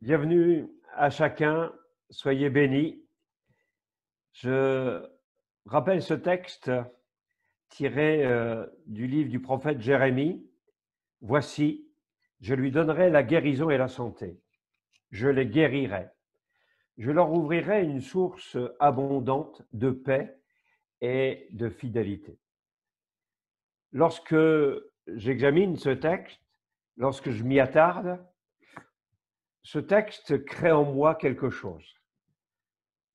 Bienvenue à chacun, soyez bénis. Je rappelle ce texte tiré euh, du livre du prophète Jérémie. Voici, je lui donnerai la guérison et la santé. Je les guérirai. Je leur ouvrirai une source abondante de paix et de fidélité. Lorsque j'examine ce texte, lorsque je m'y attarde, ce texte crée en moi quelque chose,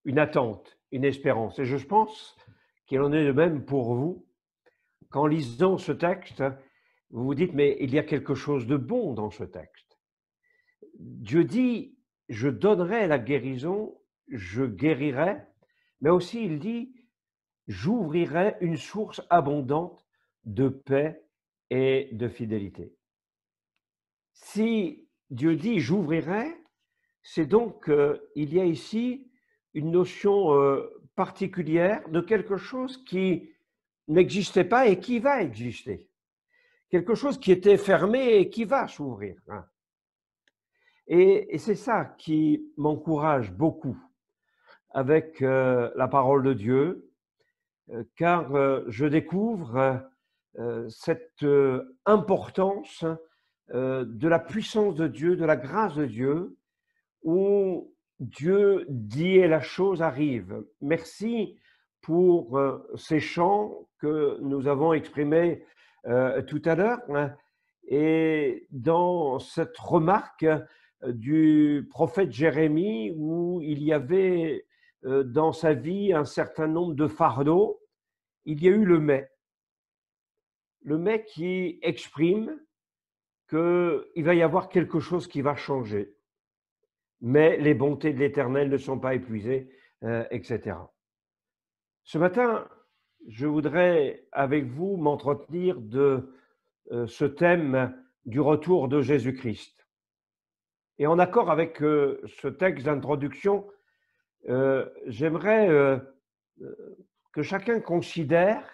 une attente, une espérance. Et je pense qu'il en est de même pour vous. Qu'en lisant ce texte, vous vous dites, mais il y a quelque chose de bon dans ce texte. Dieu dit, je donnerai la guérison, je guérirai, mais aussi il dit, j'ouvrirai une source abondante de paix et de fidélité. Si Dieu dit j'ouvrirai, c'est donc euh, il y a ici une notion euh, particulière de quelque chose qui n'existait pas et qui va exister. Quelque chose qui était fermé et qui va s'ouvrir. Hein. Et, c'est ça qui m'encourage beaucoup avec euh, la parole de Dieu, car je découvre cette importance euh, de la puissance de Dieu, de la grâce de Dieu, où Dieu dit et la chose arrive. Merci pour euh, ces chants que nous avons exprimés euh, tout à l'heure. Hein. et dans cette remarque du prophète Jérémie, où il y avait dans sa vie un certain nombre de fardeaux, il y a eu le mais. Le mais qui exprime qu'il va y avoir quelque chose qui va changer. Mais les bontés de l'Éternel ne sont pas épuisées, euh, etc. Ce matin, je voudrais avec vous m'entretenir de euh, ce thème du retour de Jésus-Christ. Et en accord avec euh, ce texte d'introduction, j'aimerais que chacun considère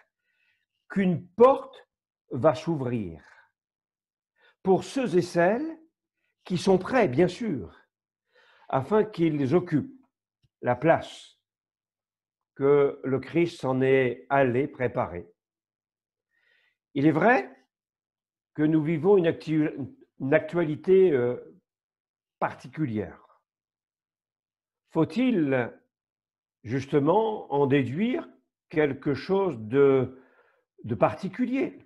qu'une porte va s'ouvrir pour ceux et celles qui sont prêts, bien sûr, afin qu'ils occupent la place que le Christ s'en est allé préparer. Il est vrai que nous vivons une, actualité euh, particulière. Faut-il justement en déduire quelque chose de particulier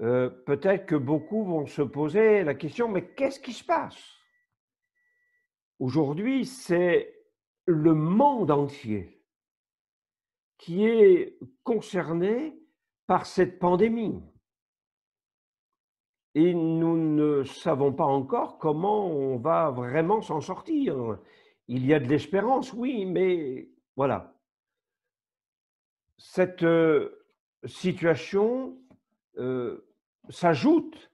euh, peut-être que beaucoup vont se poser la question, mais qu'est-ce qui se passe Aujourd'hui, c'est le monde entier qui est concerné par cette pandémie. Et nous ne savons pas encore comment on va vraiment s'en sortir. Il y a de l'espérance, oui, mais voilà. Cette euh, situation euh, s'ajoute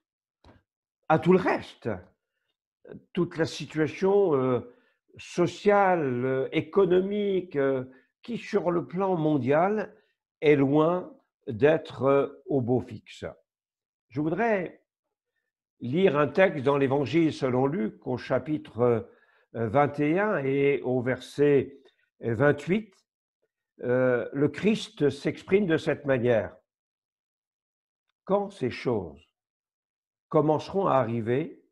à tout le reste, toute la situation euh, sociale, euh, économique, qui sur le plan mondial est loin d'être au beau fixe. Je voudrais lire un texte dans l'Évangile selon Luc au chapitre 21 et au verset 28. le Christ s'exprime de cette manière quand ces choses commenceront à arriver,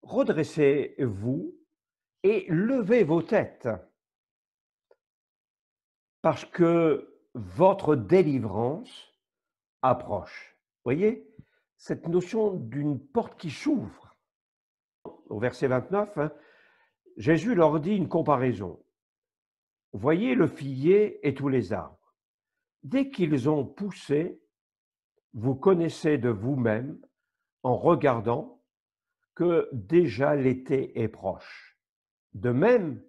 redressez-vous et levez vos têtes, parce que votre délivrance approche. Voyez cette notion d'une porte qui s'ouvre. Au verset 29, hein, Jésus leur dit une comparaison. Voyez le figuier et tous les arbres. Dès qu'ils ont poussé, vous connaissez de vous-même en regardant que déjà l'été est proche. De même,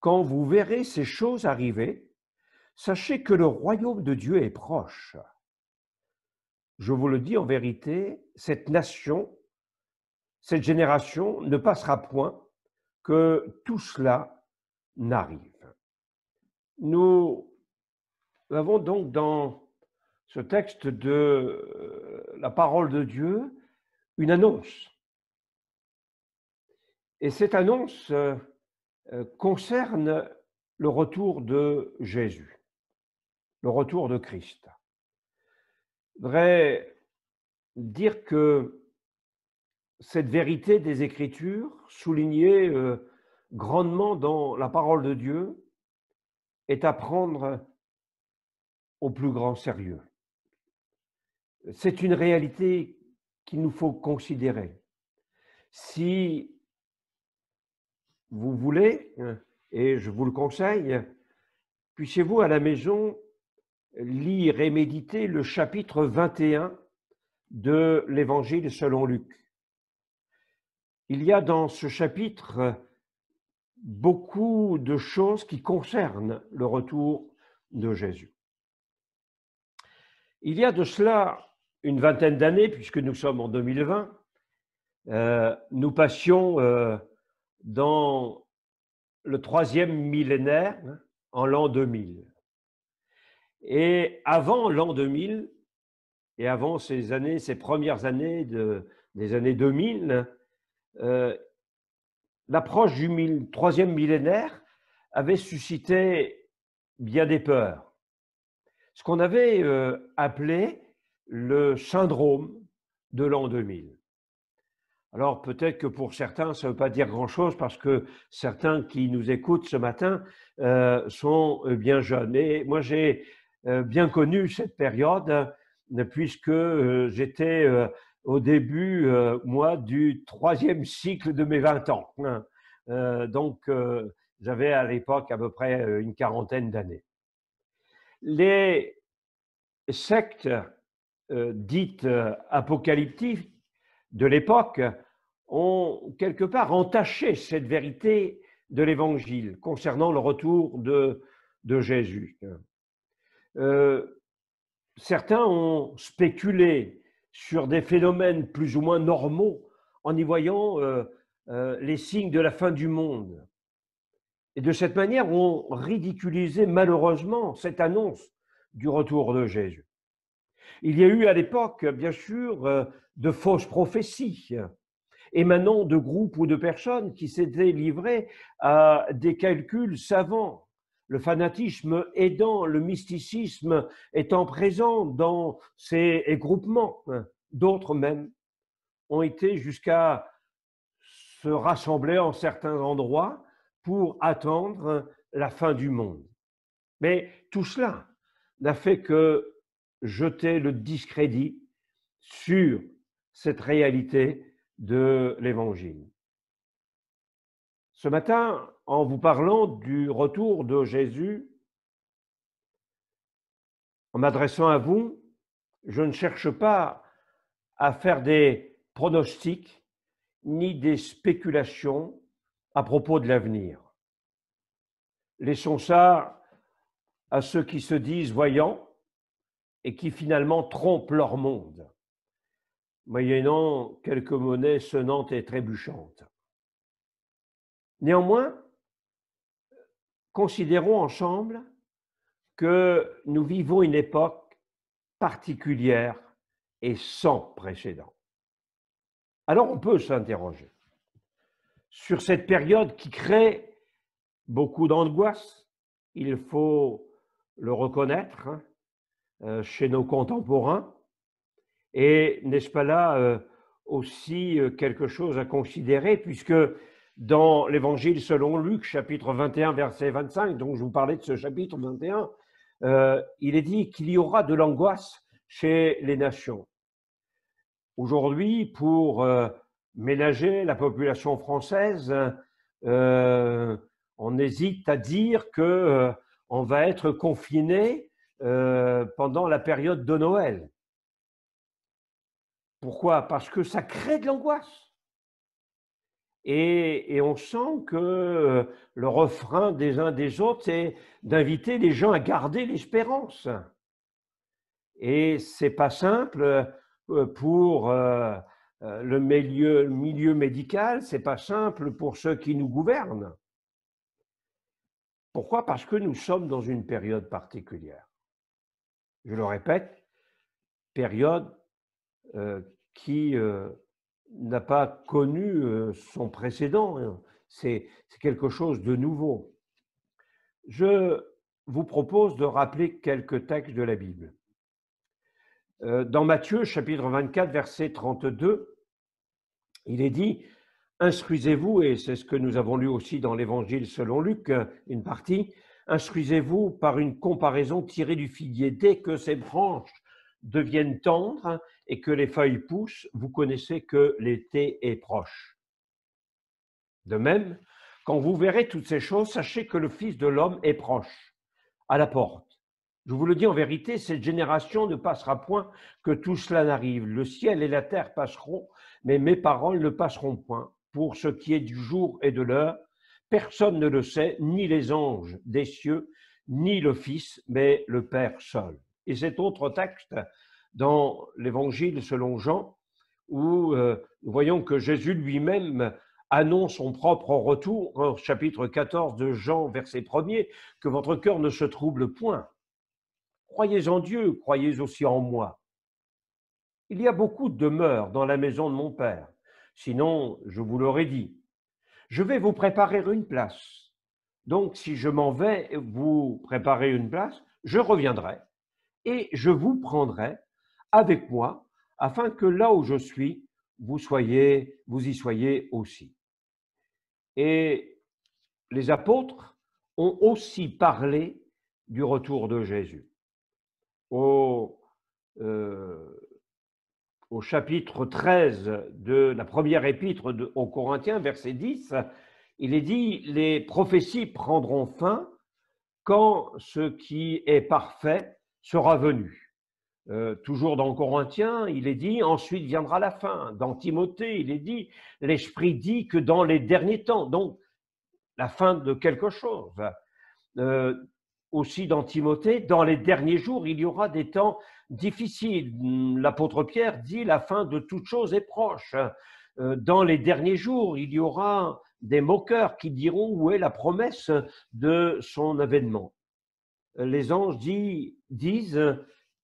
quand vous verrez ces choses arriver, sachez que le royaume de Dieu est proche. Je vous le dis en vérité, cette nation, cette génération ne passera point que tout cela n'arrive. Nous avons donc dans ce texte de euh, la parole de Dieu une annonce. Et cette annonce euh, euh, concerne le retour de Jésus, le retour de Christ. Je voudrais dire que cette vérité des Écritures, soulignée grandement dans la parole de Dieu, est à prendre au plus grand sérieux c'est une réalité qu'il nous faut considérer. Si vous voulez, et je vous le conseille, puissiez-vous à la maison lire et méditer le chapitre 21 de l'Évangile selon Luc. Il y a dans ce chapitre beaucoup de choses qui concernent le retour de Jésus. Il y a de cela une vingtaine d'années, puisque nous sommes en 2020, euh, nous passions euh, dans le troisième millénaire, hein, en l'an 2000. Et avant l'an 2000, et avant ces années, ces premières années de, des années 2000, hein, euh, l'approche du troisième millénaire avait suscité bien des peurs. Ce qu'on avait appelé le syndrome de l'an 2000. Alors peut-être que pour certains, ça ne veut pas dire grand-chose parce que certains qui nous écoutent ce matin euh, sont euh, bien jeunes. Et moi, j'ai euh, bien connu cette période puisque j'étais au début, moi, du troisième cycle de mes 20 ans. Hein. donc j'avais à l'époque à peu près une quarantaine d'années. Les sectes euh, dites euh, apocalyptiques de l'époque ont quelque part entaché cette vérité de l'Évangile concernant le retour de, Jésus. Euh, certains ont spéculé sur des phénomènes plus ou moins normaux en y voyant les signes de la fin du monde. Et de cette manière, ont ridiculisé malheureusement cette annonce du retour de Jésus. Il y a eu à l'époque, bien sûr, euh, de fausses prophéties émanant de groupes ou de personnes qui s'étaient livrées à des calculs savants, le fanatisme aidant, le mysticisme étant présent dans ces groupements. Hein. D'autres même ont été jusqu'à se rassembler en certains endroits pour attendre la fin du monde. Mais tout cela n'a fait que jeter le discrédit sur cette réalité de l'Évangile. Ce matin, en vous parlant du retour de Jésus, en m'adressant à vous, je ne cherche pas à faire des pronostics ni des spéculations à propos de l'avenir. Laissons ça à ceux qui se disent voyants et qui finalement trompent leur monde, moyennant quelques monnaies sonnantes et trébuchantes. Néanmoins, considérons ensemble que nous vivons une époque particulière et sans précédent. Alors on peut s'interroger sur cette période qui crée beaucoup d'angoisse, il faut le reconnaître, hein. Euh, chez nos contemporains Et n'est-ce pas là euh, aussi euh, quelque chose à considérer, puisque dans l'Évangile selon Luc, chapitre 21, verset 25, dont je vous parlais de ce chapitre 21, il est dit qu'il y aura de l'angoisse chez les nations. Aujourd'hui, pour ménager la population française, on hésite à dire qu'on on va être confiné euh, pendant la période de Noël. Pourquoi Parce que ça crée de l'angoisse. Et, on sent que euh, le refrain des uns des autres, c'est d'inviter les gens à garder l'espérance. Et c'est pas simple euh, pour le milieu, milieu médical, c'est pas simple pour ceux qui nous gouvernent. Pourquoi Parce que nous sommes dans une période particulière je le répète, période euh, qui euh, n'a pas connu euh, son précédent. Hein. C'est quelque chose de nouveau. Je vous propose de rappeler quelques textes de la Bible. Dans Matthieu chapitre 24, verset 32, il est dit, Instruisez-vous, et c'est ce que nous avons lu aussi dans l'Évangile selon Luc, hein, une partie, Instruisez-vous par une comparaison tirée du figuier. Dès que ses branches deviennent tendres et que les feuilles poussent, vous connaissez que l'été est proche. De même, quand vous verrez toutes ces choses, sachez que le Fils de l'homme est proche, à la porte. Je vous le dis en vérité, cette génération ne passera point que tout cela n'arrive. Le ciel et la terre passeront, mais mes paroles ne passeront point. Pour ce qui est du jour et de l'heure, Personne ne le sait, ni les anges des cieux, ni le Fils, mais le Père seul. Et cet autre texte dans l'Évangile selon Jean, où euh, nous voyons que Jésus lui-même annonce son propre retour, au chapitre 14 de Jean, verset 1er, que votre cœur ne se trouble point. Croyez en Dieu, croyez aussi en moi. Il y a beaucoup de demeures dans la maison de mon Père, sinon je vous l'aurais dit je vais vous préparer une place. Donc, si je m'en vais vous préparer une place, je reviendrai et je vous prendrai avec moi afin que là où je suis, vous soyez, vous y soyez aussi. Et les apôtres ont aussi parlé du retour de Jésus. Au, euh, au chapitre 13 de la première épître aux Corinthiens, verset 10, il est dit Les prophéties prendront fin quand ce qui est parfait sera venu. Euh, toujours dans Corinthiens, il est dit Ensuite viendra la fin. Dans Timothée, il est dit L'Esprit dit que dans les derniers temps. Donc, la fin de quelque chose. Euh, aussi dans Timothée, dans les derniers jours, il y aura des temps difficile. L'apôtre Pierre dit la fin de toute chose est proche. Euh, dans les derniers jours, il y aura des moqueurs qui diront où est la promesse de son avènement. Les anges disent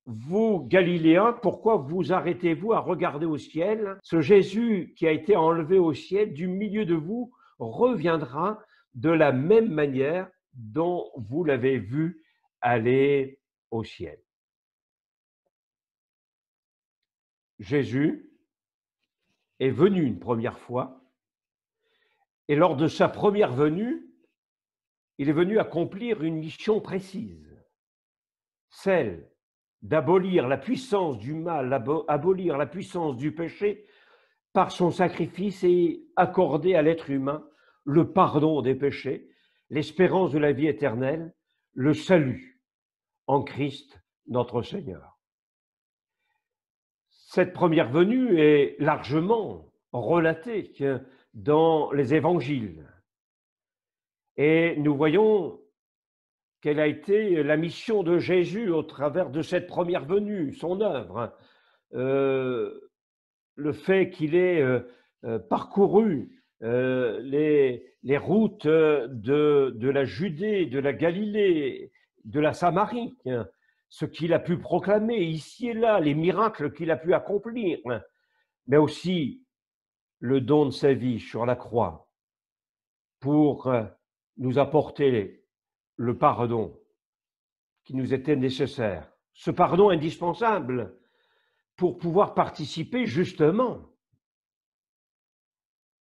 vous, Galiléens, pourquoi vous arrêtez-vous à regarder au ciel Ce Jésus qui a été enlevé au ciel du milieu de vous reviendra de la même manière dont vous l'avez vu aller au ciel. Jésus est venu une première fois, et lors de sa première venue, il est venu accomplir une mission précise, celle d'abolir la puissance du mal, abolir la puissance du péché par son sacrifice et accorder à l'être humain le pardon des péchés, l'espérance de la vie éternelle, le salut en Christ notre Seigneur. Cette première venue est largement relatée dans les évangiles. Et nous voyons quelle a été la mission de Jésus au travers de cette première venue, son œuvre, euh, le fait qu'il ait euh, euh, parcouru les, routes de, la Judée, de la Galilée, de la Samarie, ce qu'il a pu proclamer ici et là, les miracles qu'il a pu accomplir, hein, mais aussi le don de sa vie sur la croix pour euh, nous apporter le pardon qui nous était nécessaire, ce pardon indispensable pour pouvoir participer justement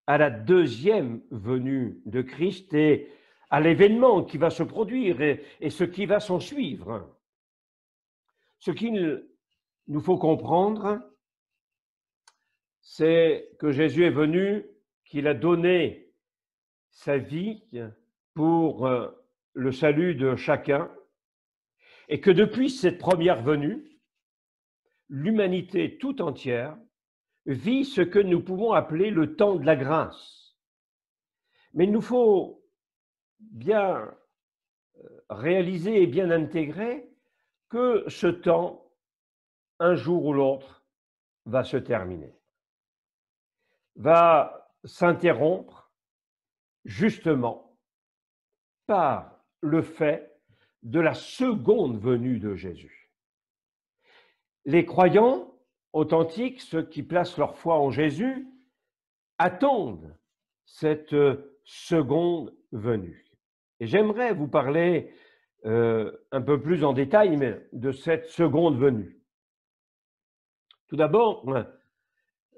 à la deuxième venue de Christ et à l'événement qui va se produire et, ce qui va s'en suivre. Ce qu'il nous faut comprendre, c'est que Jésus est venu, qu'il a donné sa vie pour euh, le salut de chacun, et que depuis cette première venue, l'humanité tout entière vit ce que nous pouvons appeler le temps de la grâce. Mais il nous faut bien euh, réaliser et bien intégrer que ce temps, un jour ou l'autre, va se terminer, va s'interrompre justement par le fait de la seconde venue de Jésus. Les croyants authentiques, ceux qui placent leur foi en Jésus, attendent cette seconde venue. Et j'aimerais vous parler euh, un peu plus en détail mais de cette seconde venue. Tout d'abord, hein,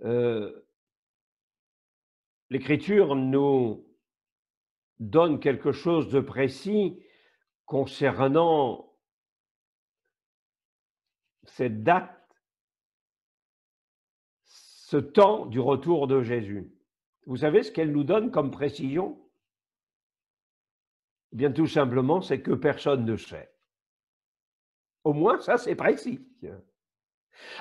euh, l'Écriture nous donne quelque chose de précis concernant cette date, ce temps du retour de Jésus. Vous savez ce qu'elle nous donne comme précision eh bien, tout simplement, c'est que personne ne sait. Au moins, ça, c'est précis.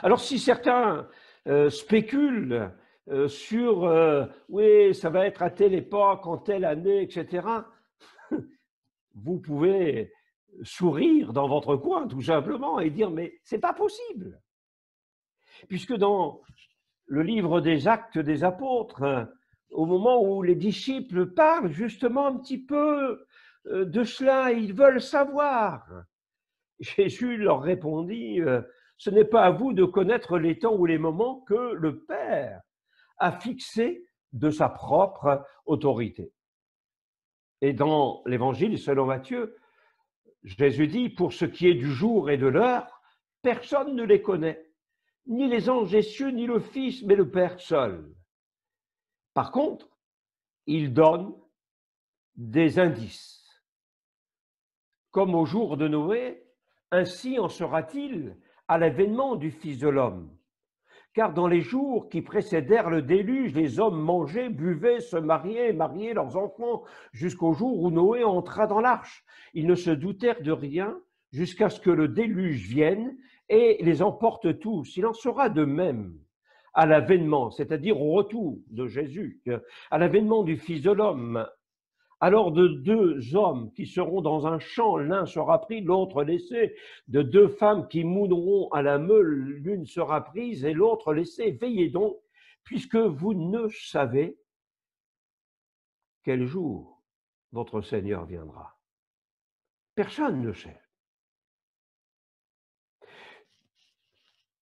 Alors, si certains euh, spéculent euh, sur euh, oui, ça va être à telle époque, en telle année, etc. Vous pouvez sourire dans votre coin, tout simplement, et dire mais c'est pas possible, puisque dans le livre des Actes des Apôtres, hein, au moment où les disciples parlent justement un petit peu euh, de cela ils veulent savoir. Jésus leur répondit, euh, ce n'est pas à vous de connaître les temps ou les moments que le Père a fixés de sa propre autorité. Et dans l'Évangile selon Matthieu, Jésus dit, pour ce qui est du jour et de l'heure, personne ne les connaît, ni les anges des cieux, ni le Fils, mais le Père seul. Par contre, il donne des indices comme au jour de Noé, ainsi en sera-t-il à l'avènement du Fils de l'homme. Car dans les jours qui précédèrent le déluge, les hommes mangeaient, buvaient, se mariaient, mariaient leurs enfants, jusqu'au jour où Noé entra dans l'arche. Ils ne se doutèrent de rien jusqu'à ce que le déluge vienne et les emporte tous. Il en sera de même à l'avènement, c'est-à-dire au retour de Jésus, à l'avènement du Fils de l'homme, alors de deux hommes qui seront dans un champ, l'un sera pris, l'autre laissé, de deux femmes qui moudront à la meule, l'une sera prise et l'autre laissée. Veillez donc, puisque vous ne savez quel jour votre Seigneur viendra. Personne ne sait.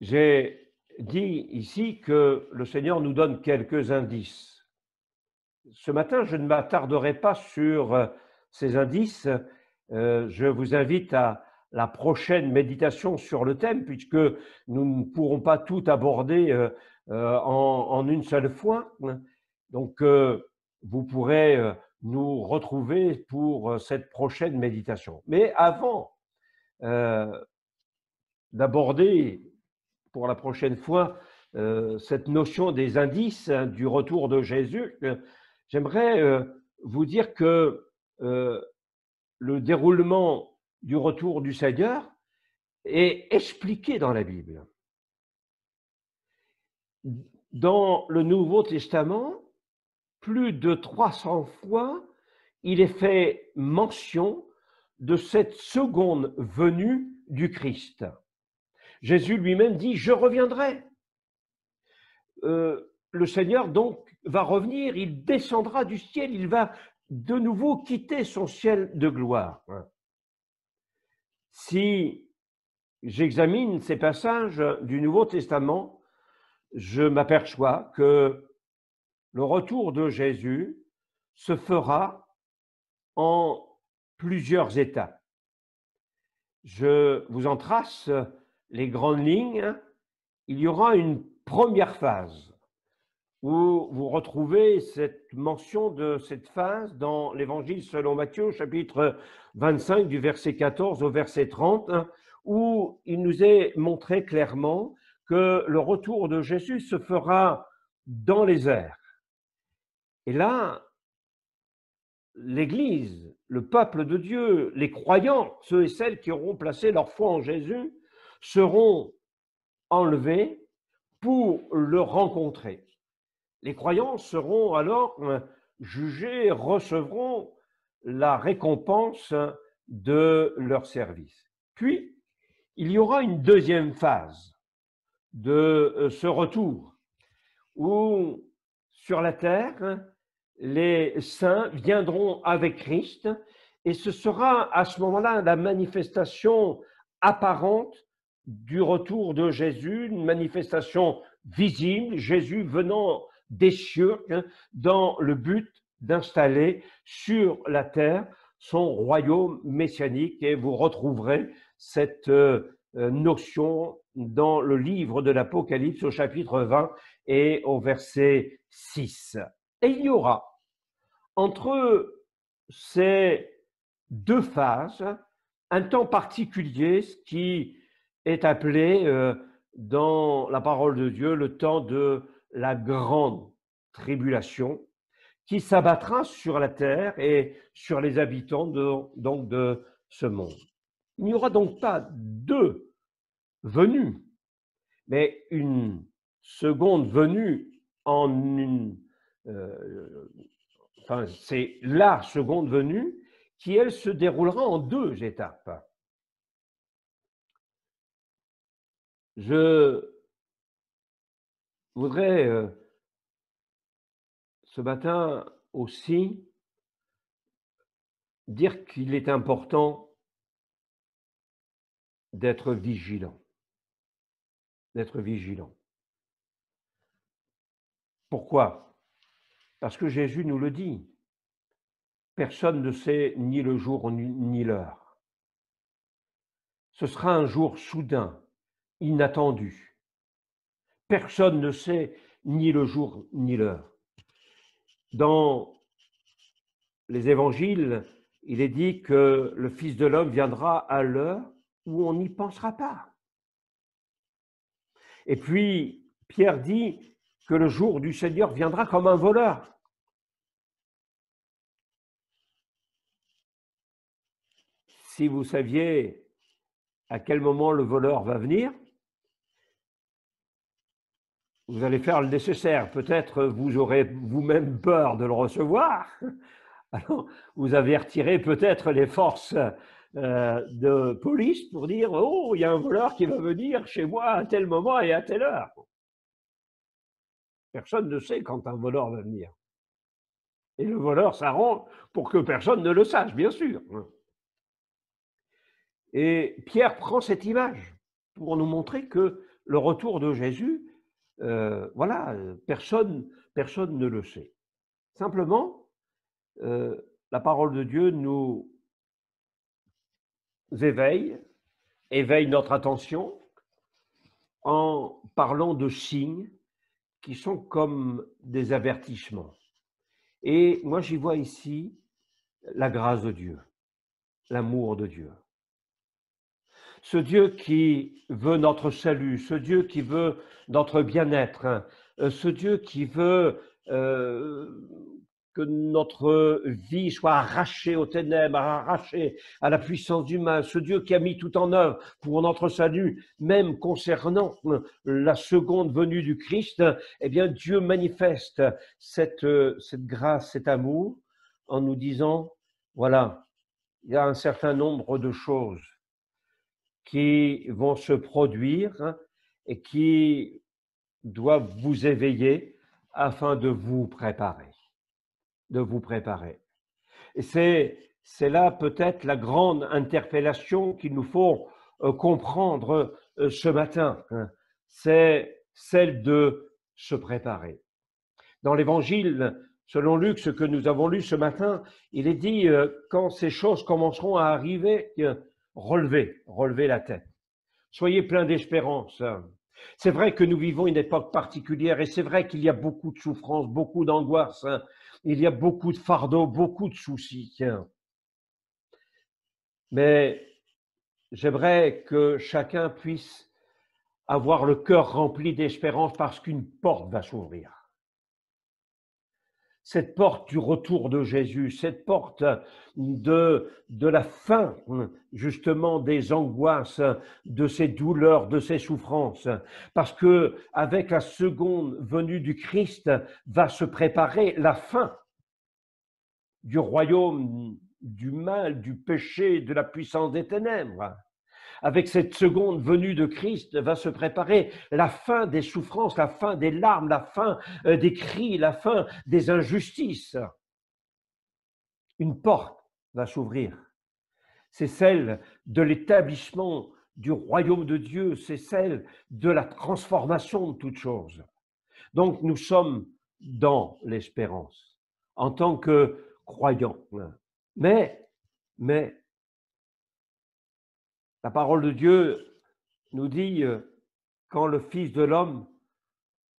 J'ai dit ici que le Seigneur nous donne quelques indices ce matin, je ne m'attarderai pas sur euh, ces indices. Euh, je vous invite à la prochaine méditation sur le thème, puisque nous ne pourrons pas tout aborder euh, en, une seule fois. Donc, vous pourrez nous retrouver pour cette prochaine méditation. Mais avant d'aborder pour la prochaine fois cette notion des indices hein, du retour de Jésus, J'aimerais euh, vous dire que euh, le déroulement du retour du Seigneur est expliqué dans la Bible. Dans le Nouveau Testament, plus de 300 fois, il est fait mention de cette seconde venue du Christ. Jésus lui-même dit, je reviendrai. Euh, le Seigneur donc va revenir, il descendra du ciel, il va de nouveau quitter son ciel de gloire. Hein. Si j'examine ces passages du Nouveau Testament, je m'aperçois que le retour de Jésus se fera en plusieurs étapes. Je vous en trace les grandes lignes. Il y aura une première phase où vous retrouvez cette mention de cette phase dans l'évangile selon Matthieu, chapitre 25, du verset 14 au verset 30, où il nous est montré clairement que le retour de Jésus se fera dans les airs. Et là, l'Église, le peuple de Dieu, les croyants, ceux et celles qui auront placé leur foi en Jésus, seront enlevés pour le rencontrer. Les croyants seront alors euh, jugés, et recevront la récompense de leur service. Puis, il y aura une deuxième phase de euh, ce retour où sur la terre, les saints viendront avec Christ et ce sera à ce moment-là la manifestation apparente du retour de Jésus, une manifestation visible, Jésus venant churques hein, dans le but d'installer sur la terre son royaume messianique et vous retrouverez cette euh, euh, notion dans le livre de l'Apocalypse au chapitre 20 et au verset 6. Et il y aura entre ces deux phases un temps particulier, ce qui est appelé euh, dans la parole de Dieu le temps de la grande tribulation qui s'abattra sur la terre et sur les habitants de, donc de ce monde. Il n'y aura donc pas deux venues, mais une seconde venue en une... Euh, enfin, c'est la seconde venue qui, elle, se déroulera en deux étapes. Je je voudrais euh, ce matin aussi dire qu'il est important d'être vigilant. D'être vigilant. Pourquoi Parce que Jésus nous le dit. Personne ne sait ni le jour ni l'heure. Ce sera un jour soudain, inattendu Personne ne sait ni le jour ni l'heure. Dans les évangiles, il est dit que le Fils de l'homme viendra à l'heure où on n'y pensera pas. Et puis, Pierre dit que le jour du Seigneur viendra comme un voleur. Si vous saviez à quel moment le voleur va venir, vous allez faire le nécessaire. Peut-être vous aurez vous-même peur de le recevoir. Alors, vous avez retiré peut-être les forces euh, de police pour dire Oh, il y a un voleur qui va venir chez moi à tel moment et à telle heure. Personne ne sait quand un voleur va venir. Et le voleur s'arrange pour que personne ne le sache, bien sûr. Et Pierre prend cette image pour nous montrer que le retour de Jésus euh, voilà, euh, personne, personne ne le sait. Simplement, euh, la parole de Dieu nous éveille, éveille notre attention en parlant de signes qui sont comme des avertissements. Et moi, j'y vois ici la grâce de Dieu, l'amour de Dieu ce Dieu qui veut notre salut, ce Dieu qui veut notre bien-être, hein, euh, ce Dieu qui veut euh, que notre vie soit arrachée aux ténèbres, arrachée à la puissance du mal, ce Dieu qui a mis tout en œuvre pour notre salut, même concernant hein, la seconde venue du Christ, eh bien Dieu manifeste euh, cette grâce, cet amour en nous disant, voilà, il y a un certain nombre de choses qui vont se produire et qui doivent vous éveiller afin de vous préparer, de vous préparer. Et c'est là peut-être la grande interpellation qu'il nous faut euh, comprendre euh, ce matin. Hein. C'est celle de se préparer. Dans l'Évangile, selon Luc, ce que nous avons lu ce matin, il est dit, euh, quand ces choses commenceront à arriver, relevez, relevez la tête. Soyez plein d'espérance. C'est vrai que nous vivons une époque particulière et c'est vrai qu'il y a beaucoup de souffrances, beaucoup d'angoisse, hein. il y a beaucoup de fardeaux, beaucoup de soucis. Mais j'aimerais que chacun puisse avoir le cœur rempli d'espérance parce qu'une porte va s'ouvrir cette porte du retour de Jésus, cette porte de, de la fin, justement, des angoisses, de ces douleurs, de ses souffrances. Parce que, avec la seconde venue du Christ, va se préparer la fin du royaume du mal, du péché, de la puissance des ténèbres avec cette seconde venue de Christ, va se préparer la fin des souffrances, la fin des larmes, la fin euh, des cris, la fin des injustices. Une porte va s'ouvrir. C'est celle de l'établissement du royaume de Dieu, c'est celle de la transformation de toutes choses. Donc nous sommes dans l'espérance en tant que croyants. Mais, mais la parole de Dieu nous dit, euh, quand le Fils de l'homme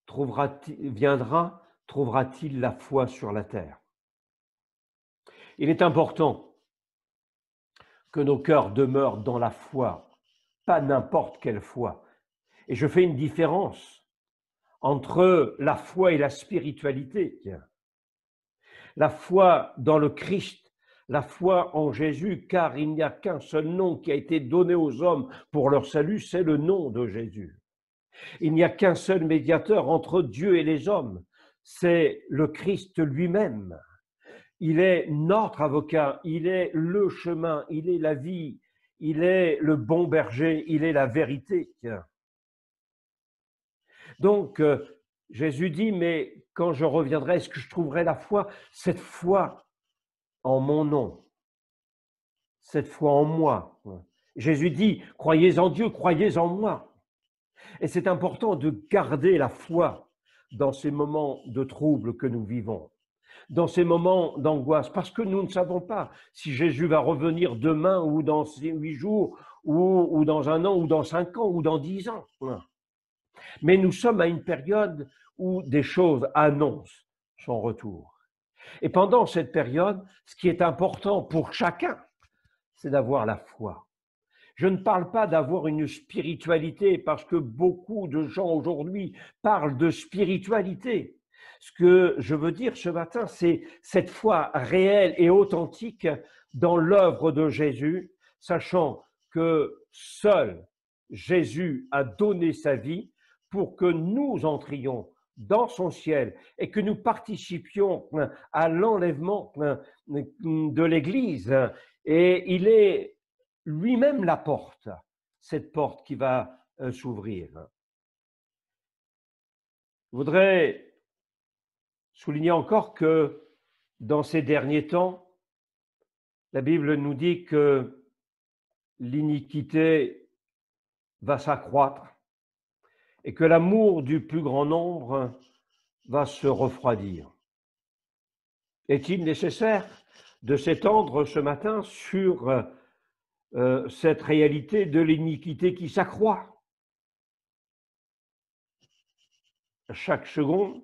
viendra, trouvera-t-il la foi sur la terre Il est important que nos cœurs demeurent dans la foi, pas n'importe quelle foi. Et je fais une différence entre la foi et la spiritualité. La foi dans le Christ la foi en Jésus, car il n'y a qu'un seul nom qui a été donné aux hommes pour leur salut, c'est le nom de Jésus. Il n'y a qu'un seul médiateur entre Dieu et les hommes, c'est le Christ lui-même. Il est notre avocat, il est le chemin, il est la vie, il est le bon berger, il est la vérité. Donc, euh, Jésus dit, mais quand je reviendrai, est-ce que je trouverai la foi Cette foi en mon nom, cette foi en moi. Jésus dit, croyez en Dieu, croyez en moi. Et c'est important de garder la foi dans ces moments de trouble que nous vivons, dans ces moments d'angoisse, parce que nous ne savons pas si Jésus va revenir demain ou dans huit jours ou dans un an ou dans cinq ans ou dans dix ans. Mais nous sommes à une période où des choses annoncent son retour. Et pendant cette période, ce qui est important pour chacun, c'est d'avoir la foi. Je ne parle pas d'avoir une spiritualité parce que beaucoup de gens aujourd'hui parlent de spiritualité. Ce que je veux dire ce matin, c'est cette foi réelle et authentique dans l'œuvre de Jésus, sachant que seul Jésus a donné sa vie pour que nous entrions dans son ciel et que nous participions hein, à l'enlèvement hein, de l'Église. Et il est lui-même la porte, cette porte qui va euh, s'ouvrir. Je voudrais souligner encore que dans ces derniers temps, la Bible nous dit que l'iniquité va s'accroître et que l'amour du plus grand nombre va se refroidir. Est-il nécessaire de s'étendre ce matin sur euh, cette réalité de l'iniquité qui s'accroît Chaque seconde,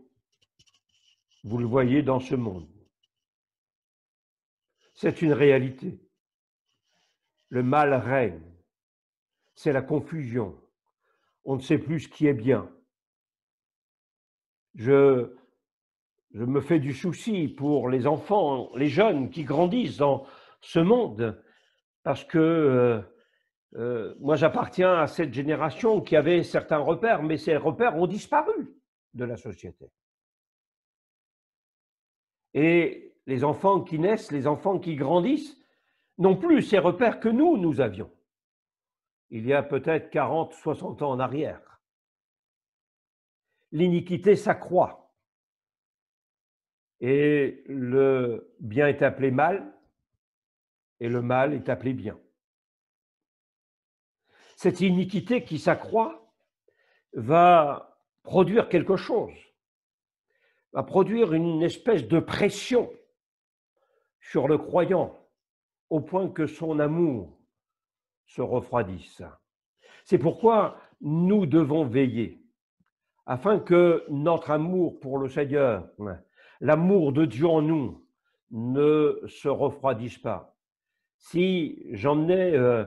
vous le voyez dans ce monde. C'est une réalité. Le mal règne. C'est la confusion on ne sait plus ce qui est bien. Je, me fais du souci pour les enfants, les jeunes qui grandissent dans ce monde, parce que euh, euh, moi j'appartiens à cette génération qui avait certains repères, mais ces repères ont disparu de la société. Et les enfants qui naissent, les enfants qui grandissent, n'ont plus ces repères que nous, nous avions il y a peut-être 40, 60 ans en arrière. L'iniquité s'accroît et le bien est appelé mal et le mal est appelé bien. Cette iniquité qui s'accroît va produire quelque chose, va produire une espèce de pression sur le croyant au point que son amour se refroidissent. C'est pourquoi nous devons veiller, afin que notre amour pour le Seigneur, l'amour de Dieu en nous, ne se refroidisse pas. Si j'emmenais euh,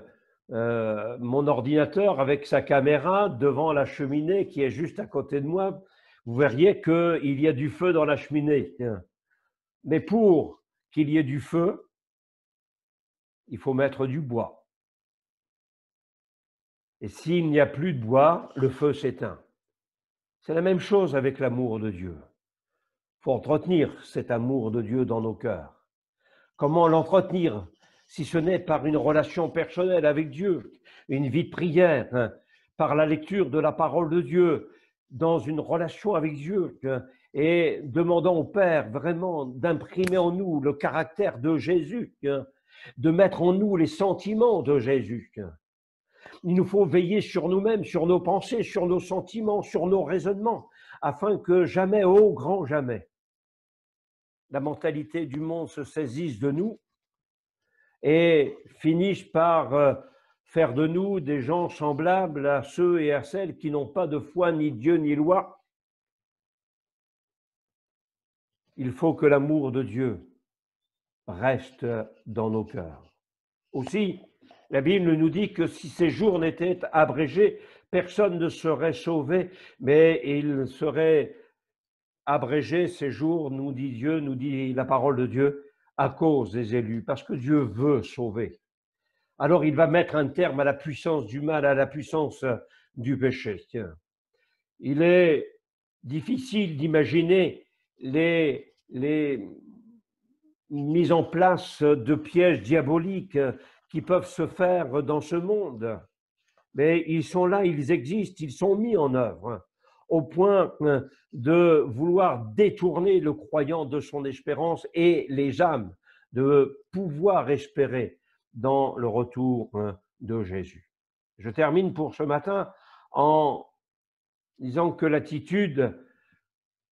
euh, mon ordinateur avec sa caméra devant la cheminée qui est juste à côté de moi, vous verriez qu'il y a du feu dans la cheminée. Mais pour qu'il y ait du feu, il faut mettre du bois. Et s'il n'y a plus de bois, le feu s'éteint. C'est la même chose avec l'amour de Dieu. Il faut entretenir cet amour de Dieu dans nos cœurs. Comment l'entretenir si ce n'est par une relation personnelle avec Dieu, une vie de prière, hein, par la lecture de la parole de Dieu, dans une relation avec Dieu, hein, et demandant au Père vraiment d'imprimer en nous le caractère de Jésus, hein, de mettre en nous les sentiments de Jésus. Il nous faut veiller sur nous-mêmes, sur nos pensées, sur nos sentiments, sur nos raisonnements, afin que jamais, au grand jamais, la mentalité du monde se saisisse de nous et finisse par euh, faire de nous des gens semblables à ceux et à celles qui n'ont pas de foi ni Dieu ni loi. Il faut que l'amour de Dieu reste dans nos cœurs. Aussi, la Bible nous dit que si ces jours n'étaient abrégés, personne ne serait sauvé, mais il serait abrégé ces jours, nous dit Dieu, nous dit la parole de Dieu, à cause des élus, parce que Dieu veut sauver. Alors il va mettre un terme à la puissance du mal, à la puissance du péché. Il est difficile d'imaginer les, les mises en place de pièges diaboliques qui peuvent se faire dans ce monde. Mais ils sont là, ils existent, ils sont mis en œuvre au point euh, de vouloir détourner le croyant de son espérance et les âmes de pouvoir espérer dans le retour euh, de Jésus. Je termine pour ce matin en disant que l'attitude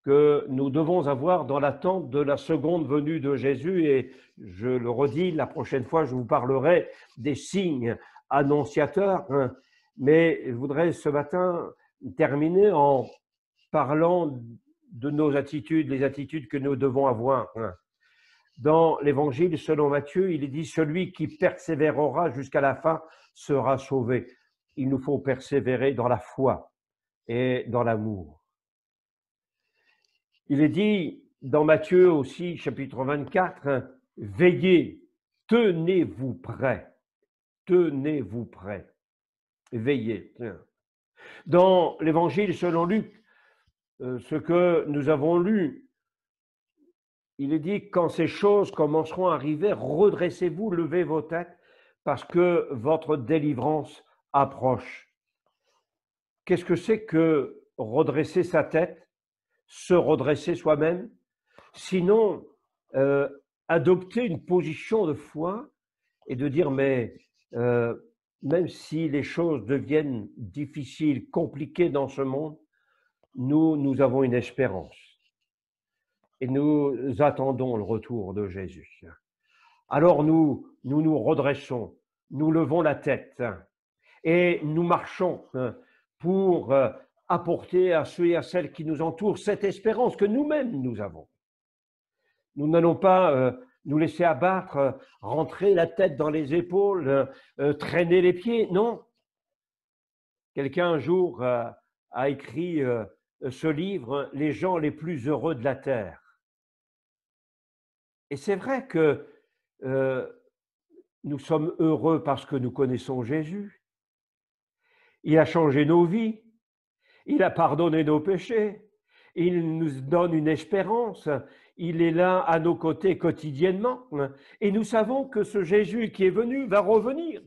que nous devons avoir dans l'attente de la seconde venue de Jésus. Et je le redis, la prochaine fois, je vous parlerai des signes annonciateurs. Hein. Mais je voudrais ce matin terminer en parlant de nos attitudes, les attitudes que nous devons avoir. Hein. Dans l'évangile selon Matthieu, il est dit Celui qui persévérera jusqu'à la fin sera sauvé. Il nous faut persévérer dans la foi et dans l'amour. Il est dit dans Matthieu aussi, chapitre 24, veillez, tenez-vous prêts, tenez-vous prêts, veillez. Dans l'évangile selon Luc, euh, ce que nous avons lu, il est dit quand ces choses commenceront à arriver, redressez-vous, levez vos têtes, parce que votre délivrance approche. Qu'est-ce que c'est que redresser sa tête se redresser soi-même, sinon euh, adopter une position de foi et de dire mais euh, même si les choses deviennent difficiles, compliquées dans ce monde, nous, nous avons une espérance et nous attendons le retour de Jésus. Alors nous, nous nous redressons, nous levons la tête et nous marchons hein, pour euh, apporter à ceux et à celles qui nous entourent cette espérance que nous-mêmes nous avons. Nous n'allons pas euh, nous laisser abattre, euh, rentrer la tête dans les épaules, euh, traîner les pieds, non. Quelqu'un un jour a écrit ce livre, Les gens les plus heureux de la Terre. Et c'est vrai que nous sommes heureux parce que nous connaissons Jésus. Il a changé nos vies. Il a pardonné nos péchés. Il nous donne une espérance. Il est là à nos côtés quotidiennement. Et nous savons que ce Jésus qui est venu va revenir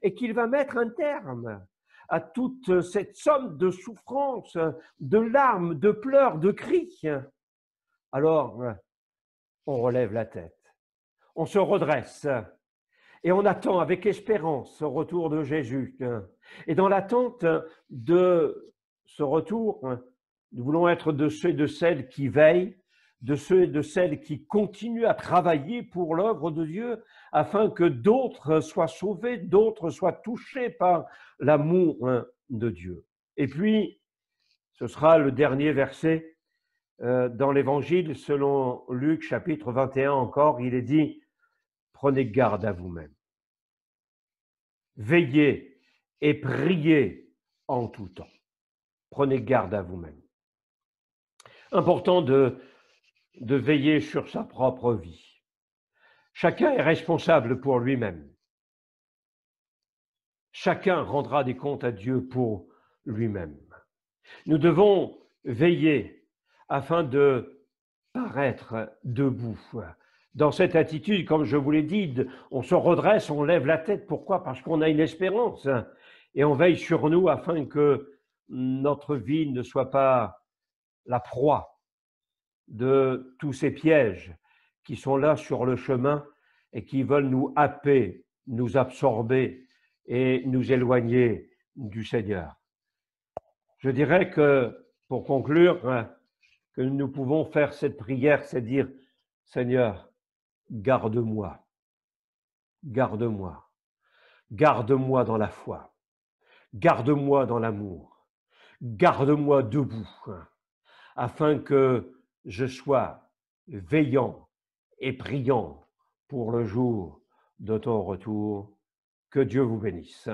et qu'il va mettre un terme à toute cette somme de souffrances, de larmes, de pleurs, de cris. Alors, on relève la tête, on se redresse et on attend avec espérance ce retour de Jésus. Hein. Et dans l'attente de ce retour, hein, nous voulons être de ceux et de celles qui veillent, de ceux et de celles qui continuent à travailler pour l'œuvre de Dieu, afin que d'autres soient sauvés, d'autres soient touchés par l'amour hein, de Dieu. Et puis, ce sera le dernier verset euh, dans l'Évangile, selon Luc chapitre 21 encore, il est dit, prenez garde à vous-même. Veillez et priez en tout temps. Prenez garde à vous-même. Important de, de veiller sur sa propre vie. Chacun est responsable pour lui-même. Chacun rendra des comptes à Dieu pour lui-même. Nous devons veiller afin de paraître debout dans cette attitude, comme je vous l'ai dit, on se redresse, on lève la tête. Pourquoi Parce qu'on a une espérance hein. et on veille sur nous afin que notre vie ne soit pas la proie de tous ces pièges qui sont là sur le chemin et qui veulent nous happer, nous absorber et nous éloigner du Seigneur. Je dirais que, pour conclure, hein, que nous pouvons faire cette prière, c'est dire, Seigneur, garde-moi, garde-moi, garde-moi dans la foi, garde-moi dans l'amour, garde-moi debout, hein, afin que je sois veillant et priant pour le jour de ton retour. Que Dieu vous bénisse.